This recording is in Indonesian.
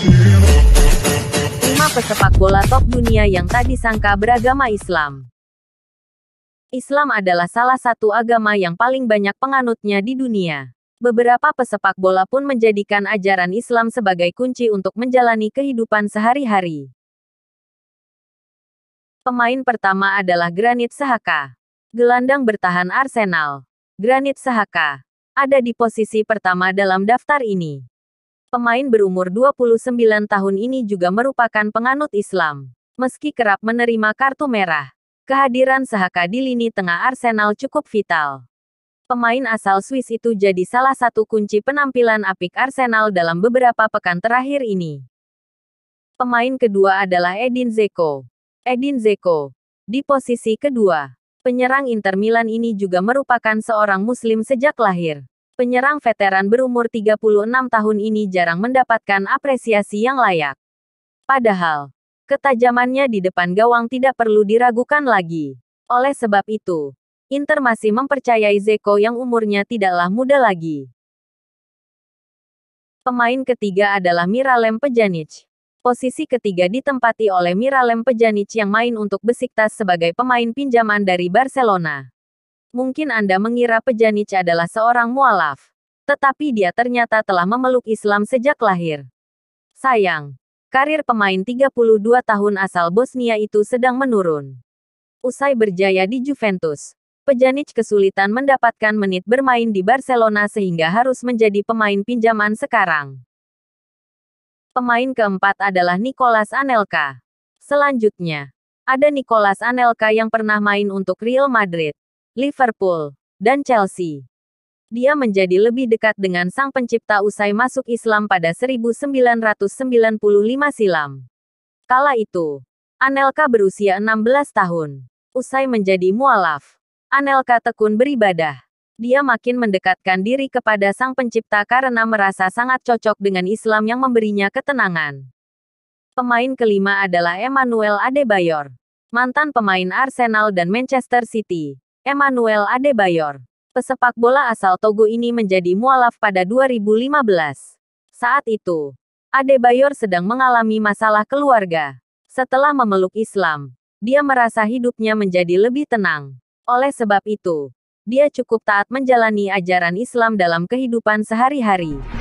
5 pesepak bola top dunia yang tak disangka beragama Islam. Islam adalah salah satu agama yang paling banyak penganutnya di dunia. Beberapa pesepak bola pun menjadikan ajaran Islam sebagai kunci untuk menjalani kehidupan sehari-hari. Pemain pertama adalah Granit Sahaka. Gelandang bertahan Arsenal. Granit Sahaka ada di posisi pertama dalam daftar ini. Pemain berumur 29 tahun ini juga merupakan penganut Islam. Meski kerap menerima kartu merah, kehadiran Sahaka di lini tengah Arsenal cukup vital. Pemain asal Swiss itu jadi salah satu kunci penampilan apik Arsenal dalam beberapa pekan terakhir ini. Pemain kedua adalah Edin Zeko. Edin Zeko, di posisi kedua, penyerang Inter Milan ini juga merupakan seorang muslim sejak lahir penyerang veteran berumur 36 tahun ini jarang mendapatkan apresiasi yang layak. Padahal, ketajamannya di depan gawang tidak perlu diragukan lagi. Oleh sebab itu, Inter masih mempercayai Zeko yang umurnya tidaklah muda lagi. Pemain ketiga adalah Miralem Pejanic. Posisi ketiga ditempati oleh Miralem Pejanic yang main untuk Besiktas sebagai pemain pinjaman dari Barcelona. Mungkin Anda mengira Pejanic adalah seorang mualaf. Tetapi dia ternyata telah memeluk Islam sejak lahir. Sayang, karir pemain 32 tahun asal Bosnia itu sedang menurun. Usai berjaya di Juventus, Pejanic kesulitan mendapatkan menit bermain di Barcelona sehingga harus menjadi pemain pinjaman sekarang. Pemain keempat adalah Nicolas Anelka. Selanjutnya, ada Nicolas Anelka yang pernah main untuk Real Madrid. Liverpool, dan Chelsea. Dia menjadi lebih dekat dengan sang pencipta usai masuk Islam pada 1995 silam. Kala itu, Anelka berusia 16 tahun. Usai menjadi mualaf, Anelka tekun beribadah. Dia makin mendekatkan diri kepada sang pencipta karena merasa sangat cocok dengan Islam yang memberinya ketenangan. Pemain kelima adalah Emmanuel Adebayor, mantan pemain Arsenal dan Manchester City. Emmanuel Adebayor. Pesepak bola asal Togo ini menjadi mualaf pada 2015. Saat itu, Adebayor sedang mengalami masalah keluarga. Setelah memeluk Islam, dia merasa hidupnya menjadi lebih tenang. Oleh sebab itu, dia cukup taat menjalani ajaran Islam dalam kehidupan sehari-hari.